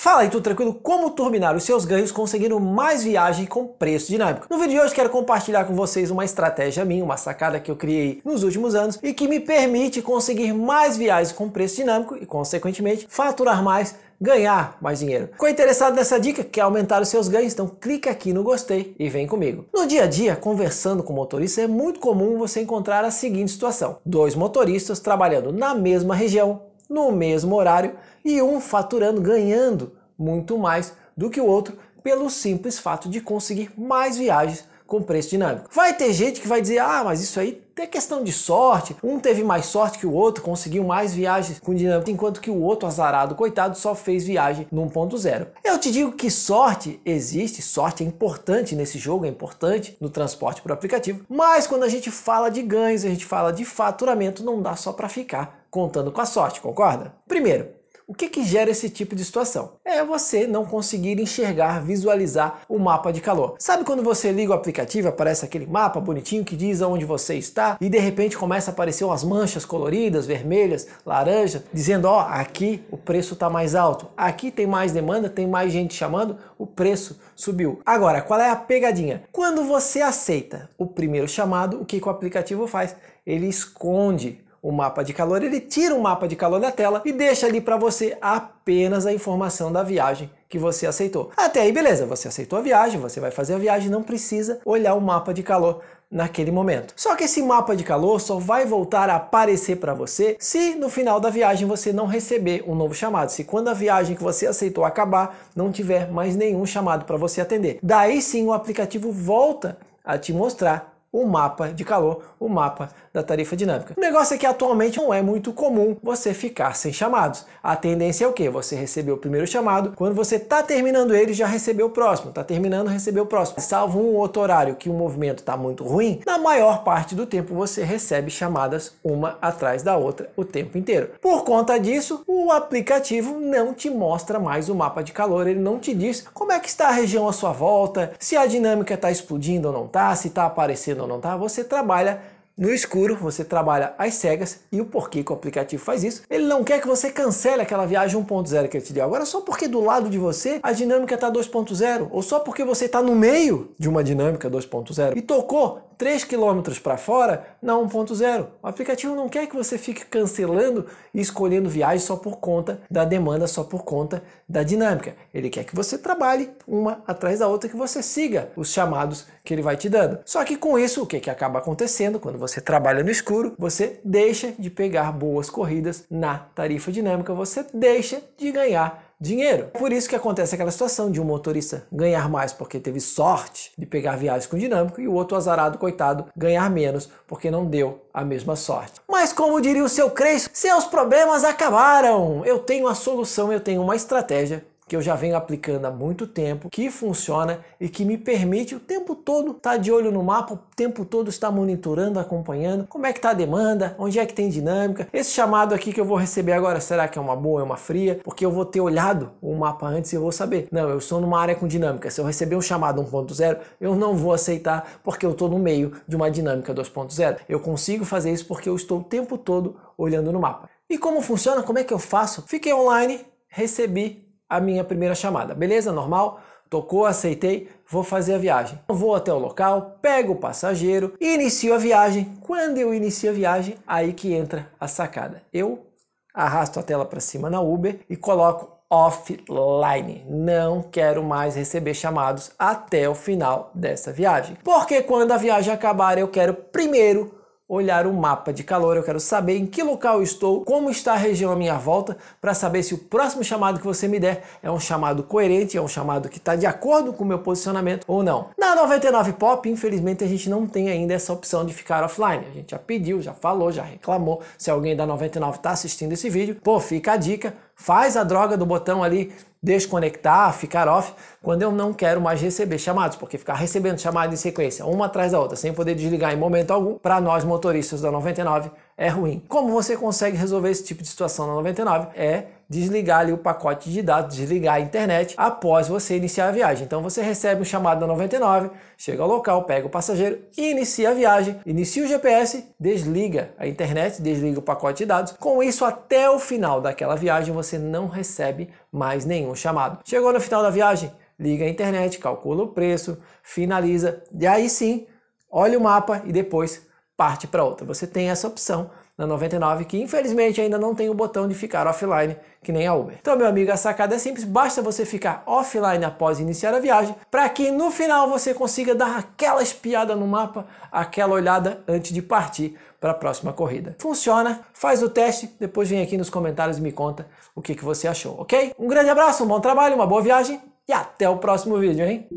Fala aí, tudo tranquilo? Como turbinar os seus ganhos conseguindo mais viagem com preço dinâmico? No vídeo de hoje quero compartilhar com vocês uma estratégia minha, uma sacada que eu criei nos últimos anos e que me permite conseguir mais viagens com preço dinâmico e, consequentemente, faturar mais ganhar mais dinheiro. Ficou interessado nessa dica? Quer aumentar os seus ganhos? Então clique aqui no gostei e vem comigo. No dia a dia, conversando com motorista, é muito comum você encontrar a seguinte situação: dois motoristas trabalhando na mesma região, no mesmo horário e um faturando, ganhando muito mais do que o outro pelo simples fato de conseguir mais viagens com preço dinâmico. Vai ter gente que vai dizer: ah, mas isso aí é questão de sorte. Um teve mais sorte que o outro, conseguiu mais viagens com dinâmico, enquanto que o outro, azarado, coitado, só fez viagem no 1.0. Eu te digo que sorte existe, sorte é importante nesse jogo, é importante no transporte por aplicativo, mas quando a gente fala de ganhos, a gente fala de faturamento, não dá só para ficar contando com a sorte, concorda? Primeiro, o que, que gera esse tipo de situação? É você não conseguir enxergar, visualizar o mapa de calor. Sabe quando você liga o aplicativo, aparece aquele mapa bonitinho que diz aonde você está e de repente começa a aparecer umas manchas coloridas, vermelhas, laranja, dizendo: ó, oh, aqui o preço está mais alto, aqui tem mais demanda, tem mais gente chamando, o preço subiu. Agora, qual é a pegadinha? Quando você aceita o primeiro chamado, o que, que o aplicativo faz? Ele esconde o mapa de calor, ele tira o mapa de calor da tela e deixa ali para você apenas a informação da viagem que você aceitou. Até aí, beleza, você aceitou a viagem, você vai fazer a viagem, não precisa olhar o mapa de calor naquele momento. Só que esse mapa de calor só vai voltar a aparecer para você se no final da viagem você não receber um novo chamado, se quando a viagem que você aceitou acabar não tiver mais nenhum chamado para você atender. Daí sim o aplicativo volta a te mostrar o mapa de calor, o mapa da tarifa dinâmica. O negócio é que atualmente não é muito comum você ficar sem chamados. A tendência é o que? Você recebeu o primeiro chamado, quando você está terminando ele, já recebeu o próximo, está terminando, recebeu o próximo. Salvo um outro horário que o movimento está muito ruim, na maior parte do tempo você recebe chamadas uma atrás da outra o tempo inteiro. Por conta disso, o aplicativo não te mostra mais o mapa de calor, ele não te diz como é que está a região à sua volta, se a dinâmica está explodindo ou não está, se está aparecendo não, não tá? Você trabalha no escuro, você trabalha às cegas e o porquê que o aplicativo faz isso. Ele não quer que você cancele aquela viagem 1.0 que ele te deu. Agora, só porque do lado de você a dinâmica está 2.0, ou só porque você está no meio de uma dinâmica 2.0 e tocou, 3 km para fora na 1.0. O aplicativo não quer que você fique cancelando e escolhendo viagens só por conta da demanda, só por conta da dinâmica. Ele quer que você trabalhe uma atrás da outra, que você siga os chamados que ele vai te dando. Só que com isso, o que, que acaba acontecendo quando você trabalha no escuro? Você deixa de pegar boas corridas na tarifa dinâmica, você deixa de ganhar dinheiro. Por isso que acontece aquela situação de um motorista ganhar mais porque teve sorte de pegar viagens com dinâmico e o outro azarado, coitado, ganhar menos porque não deu a mesma sorte. Mas como diria o seu Crespo, seus problemas acabaram. Eu tenho a solução, eu tenho uma estratégia que eu já venho aplicando há muito tempo, que funciona e que me permite o tempo todo estar tá de olho no mapa, o tempo todo estar monitorando, acompanhando como é que está a demanda, onde é que tem dinâmica. Esse chamado aqui que eu vou receber agora, será que é uma boa, é uma fria? Porque eu vou ter olhado o mapa antes e eu vou saber. Não, eu estou numa área com dinâmica. Se eu receber um chamado 1.0, eu não vou aceitar porque eu estou no meio de uma dinâmica 2.0. Eu consigo fazer isso porque eu estou o tempo todo olhando no mapa. E como funciona? Como é que eu faço? Fiquei online, recebi a minha primeira chamada. Beleza? Normal? Tocou, aceitei, vou fazer a viagem. Vou até o local, pego o passageiro, inicio a viagem. Quando eu inicio a viagem, aí que entra a sacada. Eu arrasto a tela para cima na Uber e coloco offline. Não quero mais receber chamados até o final dessa viagem. Porque quando a viagem acabar, eu quero primeiro olhar o mapa de calor, eu quero saber em que local estou, como está a região à minha volta, para saber se o próximo chamado que você me der é um chamado coerente, é um chamado que está de acordo com o meu posicionamento ou não. Na 99 Pop, infelizmente, a gente não tem ainda essa opção de ficar offline. A gente já pediu, já falou, já reclamou. Se alguém da 99 está assistindo esse vídeo, pô, fica a dica Faz a droga do botão ali desconectar, ficar off, quando eu não quero mais receber chamados, porque ficar recebendo chamadas em sequência, uma atrás da outra, sem poder desligar em momento algum, para nós motoristas da 99 é ruim. Como você consegue resolver esse tipo de situação na 99? É desligar ali o pacote de dados, desligar a internet após você iniciar a viagem. Então você recebe um chamado da 99, chega ao local, pega o passageiro, inicia a viagem, inicia o GPS, desliga a internet, desliga o pacote de dados. Com isso, até o final daquela viagem, você não recebe mais nenhum chamado. Chegou no final da viagem, liga a internet, calcula o preço, finaliza, e aí sim, olha o mapa e depois parte para outra. Você tem essa opção na 99, que infelizmente ainda não tem o botão de ficar offline, que nem a Uber. Então, meu amigo, a sacada é simples, basta você ficar offline após iniciar a viagem, para que no final você consiga dar aquela espiada no mapa, aquela olhada antes de partir para a próxima corrida. Funciona, faz o teste, depois vem aqui nos comentários e me conta o que, que você achou, ok? Um grande abraço, um bom trabalho, uma boa viagem e até o próximo vídeo, hein?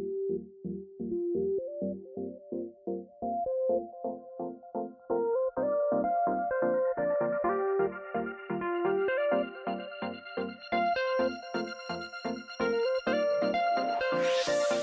Thank you.